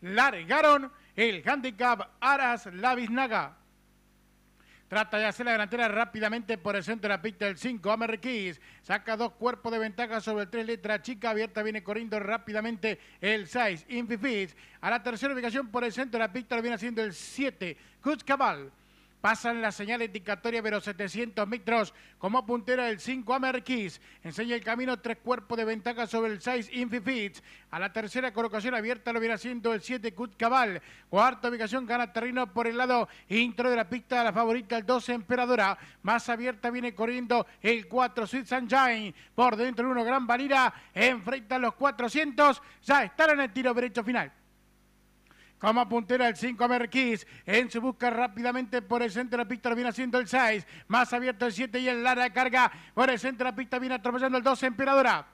largaron el handicap Aras Lavisnaga. Trata de hacer la delantera rápidamente por el centro de la pista el 5, Amerikis Saca dos cuerpos de ventaja sobre el 3 letra chica. Abierta viene corriendo rápidamente el 6, Infifis. A la tercera ubicación por el centro de la pista lo viene haciendo el 7, Kuzkabal. Cabal. Pasan la señal indicatoria, pero 700 metros como puntera el 5 Amerquis. Enseña el camino, tres cuerpos de ventaja sobre el 6 Infifits. A la tercera colocación abierta lo viene haciendo el 7 cut Cuarta ubicación gana terreno por el lado intro de la pista, la favorita el 12 Emperadora. Más abierta viene corriendo el 4 Sweet Sunshine. Por dentro el 1 Gran Valira enfrenta los 400. Ya están en el tiro derecho final. Como puntera el 5 Merquis En su busca rápidamente por el centro de la pista lo viene haciendo el 6. Más abierto el 7 y el de carga. Por el centro de la pista viene atropellando el 2, Emperadora.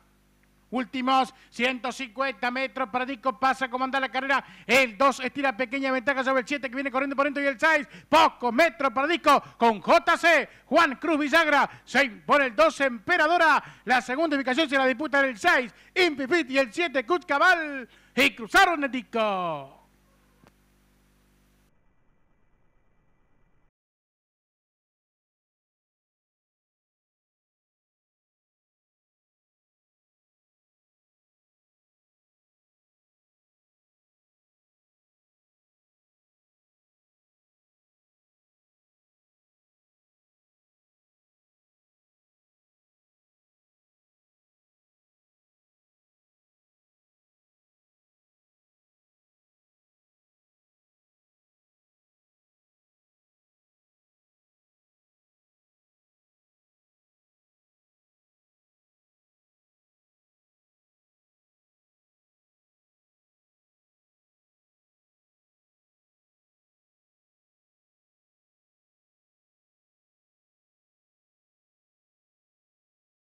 Últimos 150 metros para Disco pasa a comandar la carrera. El 2 estira pequeña ventaja sobre el 7 que viene corriendo por dentro y el 6. poco metro para Disco con JC. Juan Cruz Villagra se impone el 2 Emperadora. La segunda ubicación se la disputa el 6. Impifit y el 7 Kutz Y cruzaron el Disco.